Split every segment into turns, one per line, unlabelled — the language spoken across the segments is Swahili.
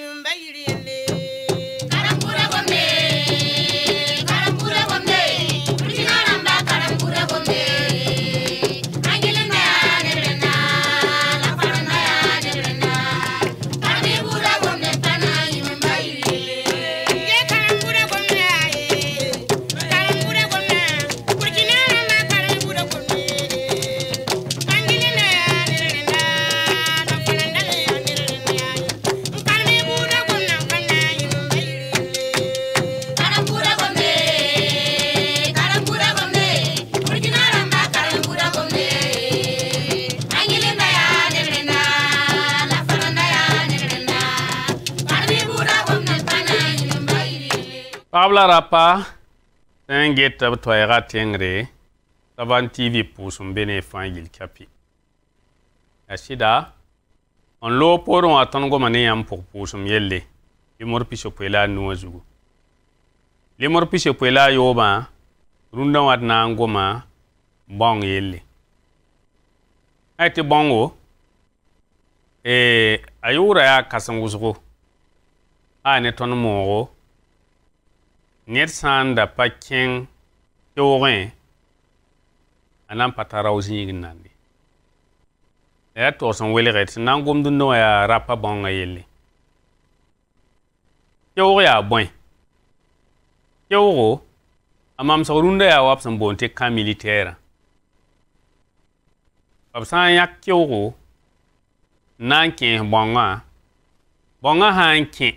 من بين Pab la rapa, sẽn get b toɛɛgã tẽngre t'a tv pʋʋsem be ne fãa yil kapi ya sɩda n loog poorẽ wã tõnd goma ne yãmb pʋg pʋʋsem yelle lemor pise poela a nuwã zugu lemor pise poela a yoobã rũndã wã d na n goma bõng yelle a tɩ bõngo eh, a yʋʋra yaa kãsem wʋsgo a ne tõnd moogo ned sã n da pa kẽng keoogẽ a na n pa ta rao zĩig n nande la yaa togs n welge tɩ na n gomd n noã yaa ra pa bãonga yelle keoog yaa bõe keoogo a mamsg rũndã yaa wa b sẽn boond tɩ kã militɛɛrã b sã n yãk keoogo n na n kẽes bõngã bõngã sãn kẽ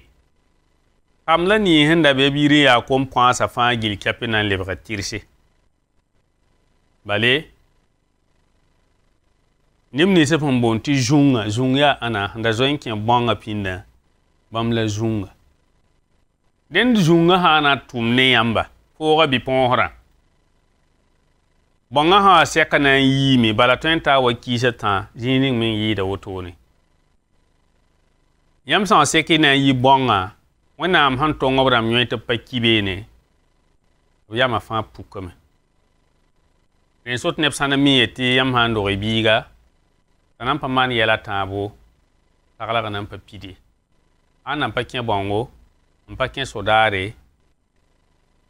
Tam la niye hen da bebi re a kompons a fangil kepe nan levre tirse. Bale? Nye mne sepon bon ti zunga. Zunga anan, an da zoyen ki an bonga pin nan. Bam la zunga. Den zunga anan toum ne yamba. Pora bi pon hran. Bonga anan sepon nan yi me. Bala twen ta wakise tan. Zinik men yi da wotouni. Yem san sepon nan yi bonga. wẽnnaam sãn tõng b rãmb yõe tɩ pa kibeene b yamã fãa pukame rẽn sot neb sã n mi ye tɩ yãmb sã n dog y biiga sã na n pa maan yɛla tãabo taglg na n pa pide a n na n pa kẽ bõngo n pa kẽ sodaare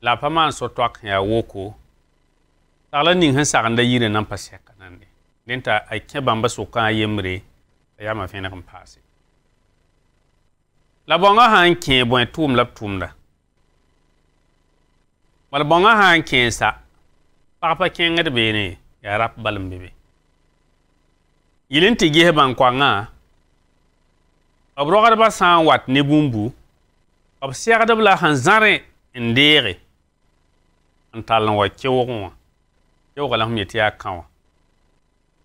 la pa maan so-toak sẽn yaa woko tagla ning sẽn sagenda yirã na n pa sɛka nande dẽn t'a kẽ bãmba sʋkã a yembre a yamã vẽneg n paase La bon nga hang kin bon toum lap toum da. Mal bon nga hang kin sa, pa pa kin nget be ne, ya rap bal mbebe. Yilin te gye ban kwa nga, obro gade ba san wat nebou mbou, obse gade bla han zare endere, an talan wak kye wak wak, kye wak lan mbebe ak kwa.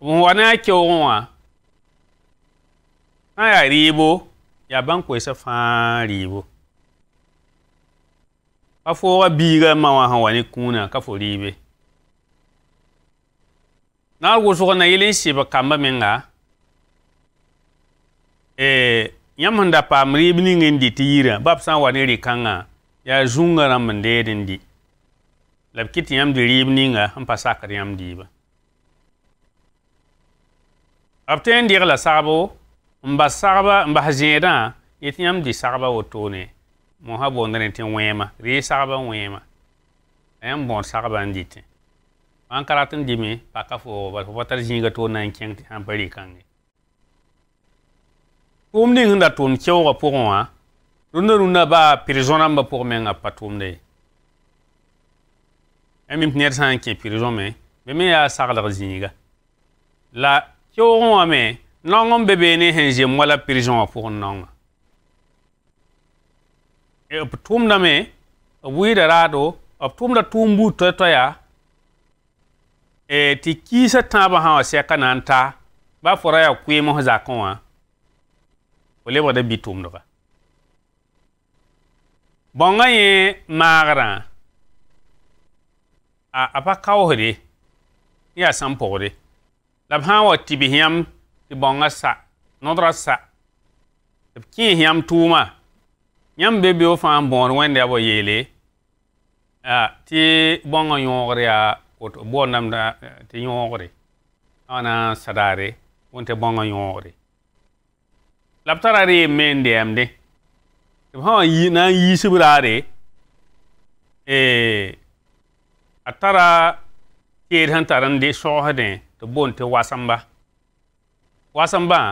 Mwen wane a kye wak wak, an ya ribo, ya banko isa fãari bo pa fooga biiga ma wã sẽn wa ne kũunã ka fo na n wʋsg na yɩl n sɩb kambã menga e, yãmb sẽn da paam rɩɩb ning n dɩ tɩ yirã bab sã n wa ne rɩ yaa zũngã rãmb n deed n dɩ la b kɩ tɩ yãmb dɩ rɩɩb ninga n pa sakd yãmb diiba b tõe n dɩg la sagbo n bas sagba n bas zẽedã yet yãmb dɩ sagba wotone mosã boondr n tɩ wẽema rɩɩ sagba wẽema a yãmb bõod sagba n dɩtẽ fãn ka n dɩme pa fo fo tar zĩiga toor na kẽng tɩ sãn pa rɩ-kãnge tʋʋm ning sẽn da tʋʋm keoogã pʋgẽ wã rũndã rũndã baa prison rãmbã pʋgẽ mengã pa tʋʋmda ye a mim tɩ ned sã n kẽ prison me bɩ me yaa saglg zĩiga la keoogẽ wã me noŋ n be bee ne sẽn zem wala prison wã pʋgẽ noŋa b e, tʋʋmdame b wɩɩda raado b tʋʋmda tʋʋm buud toɛ-toɛ yaa e, tɩ kiisa tãabã sã wã sɛka na n taa ba fora yaa koeems zakẽ wã fo lebgda bi tʋʋmdga bõngã yẽ maagrã a pa kaoosde n yaa sã n pʋgde la b sã wa tibs yãmb tɩ bõngã sa nodrã sa b kẽes yãmb tʋʋmã yãmb be be o fãa n bõod wẽnde a bao yeele tɩ bõngã yõogr yaa woto b boodnamda tɩ yõogre a na n sadaare wẽn tɩ bõngã yõogre la b tara ree meendeɛɛmde tɩ b sã na n yiisb raare a tara teed sẽn tar n de sogsdẽ tɩ b boond tɩ wasẽmba Wasamba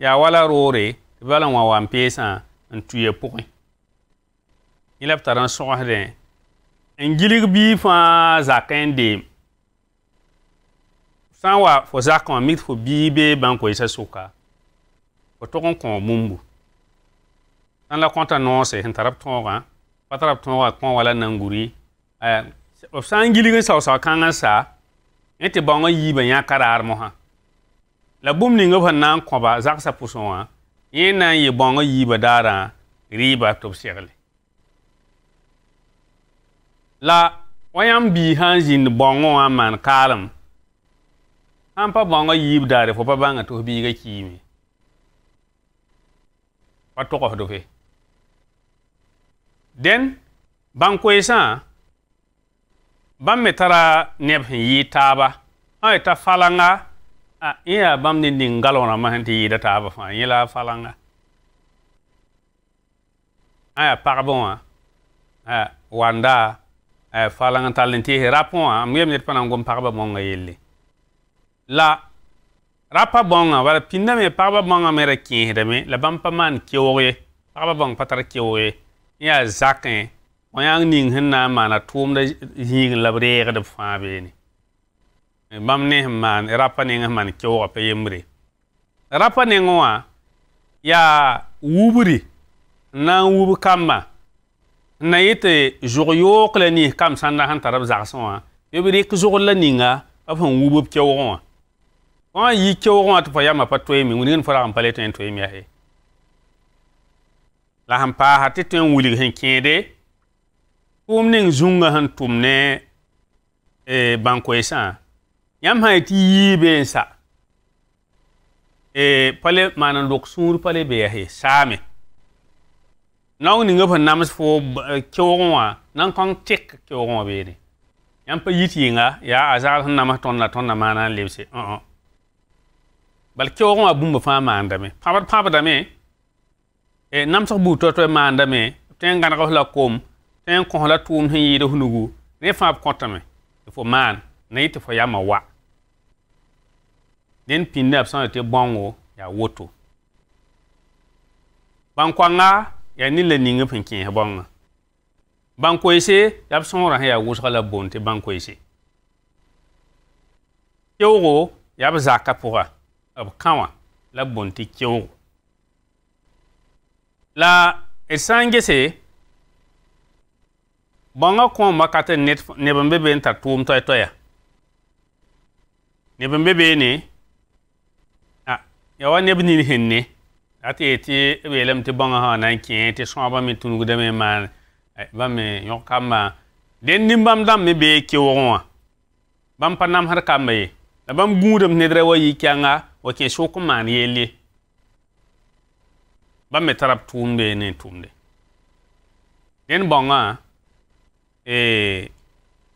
ya wala rore tɩ b bala n wa wan peesã n tuye pʋgẽ yẽ la b tar n sõgsdẽ n gilg bii fãa zakã n deem sã n wa fo zakã wã fo bii bee bãn koesa fo tog n kõ bũmbu la kõta noose sẽn tara b tõogã pa tara wala nanguri b sã n gilg n saosa sa yẽ tɩ bãong a yiibã yãka La boum li ngopwa nan kwa ba, zak sa pouson an, ye nan ye ban gwa e yi ba dara, ri ba top se gale. La, woyan bihan zin ban gwa man kalem, an pa ban gwa e yi ba dare, fwa pa ban gwa e tou bi ge ki yi me. Wato kof do fe. Den, ban kwe san, ban me tara neb yi taba, an e ta falanga, a ẽ yaa bãmb ne ning galgrãmbã sẽn tɩ yɩɩda taabã fãa yẽ la falanga a yaa pagbã wã wanda a yaa falang n tall n teese rapẽ wã m yem ned pa na n gom la rapa bõnga wala pĩndame pagbã bõnga me ra kẽesdame la bãmb pa maan keoog ye pagbã bõng pa tara keoog ye n yaa zakẽ wã ning sẽn na n maana tʋʋmda zĩig n la b fãa beene bam ne man rapa ne man kyo pe yembre rapa ne wa ya wubri na wubu kama na yete jour yok le ni kam sanda han tarab zakson wa yobri ke jour la ninga afan wubu kyo wa wa yi kyo wa to fa yama patwe mi ngin fara am palete en to mi ahe la han pa hatte ten wuli hen kende kum ning zunga han tumne e eh, banko esan yãmb sã yetɩ yiibe n sa eh, pale maan n lʋk sũur pale beas ye saame nong ninga fo nams eh, fo keoogẽ wã nan kõng tɩk keoogẽ wã beene yãmb pa yit yɩnga yaa a zagl sẽn namas tõnda tõnda maana n lebse õ uh-uh. bal keoogẽ wã bũmba fãa maandame pãbd pãbdame eh, namsg buud to-toe maandame tõe n gãneg f la kom tõe n kõs la tʋʋm sẽn yɩɩd f nugu rẽ fãa b kõtame fo maan na yi tɩ ya ma wa den pĩndi b sãn tɩ bõngo yaa woto bãn-koanga yaa nin la ning e b sẽn kẽes bãngã bãn-koeese la b sõorã sẽn yaa wʋsga la boon tɩ bãn-koeese keoogo yaa b zakã pʋga b kã wã la boon tɩ keoogo la d sã n gese bãngã kõomba ka tɩ neb n be be n tar tʋʋm toɛɛ-toɛɛ neb n be beene ah, ya wa neb nin sẽn ne a tɩ yetɩ b yeelame tɩ bãngã sã na n kẽ tɩ sõabã me tũnugdame maan bãmb me yõk kambã dẽn nin-bãmb bee keoogẽ wã bãmb pa namsd kambã ye la bãmb gũudame ned ra wa yɩ kɛnga wa kẽ sʋk n maan yell ye bãmb me tara b tʋʋmde ne n tʋʋmde dẽn bãngã eh,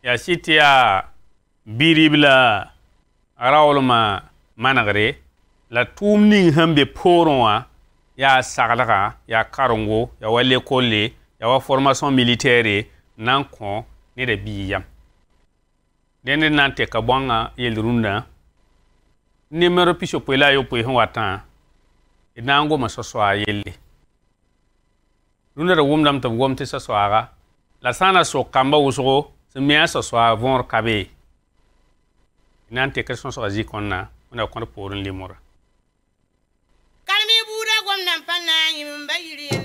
yaa sɩd tɩ yaa birib a raoolmã manegre la tʋʋm ning sẽn be poorẽ wã yaa saglga yaa karengo yaa wa lekolle yaa wa formation militaire na n kõ ne da bii yam dẽnd d na n tɩka bõngã yel rũndã nemr pisopoe la e a sẽn watã d na n goma soasoa yelle rũndã da wʋmdame tɩ b gom tɩ soasoaaga la sã na sok kambã wʋsgo sẽn me a soasoa võor kabe nan te kar son so aji konna muna kon porun limura karmi bura gwamnan fanna yimin bayire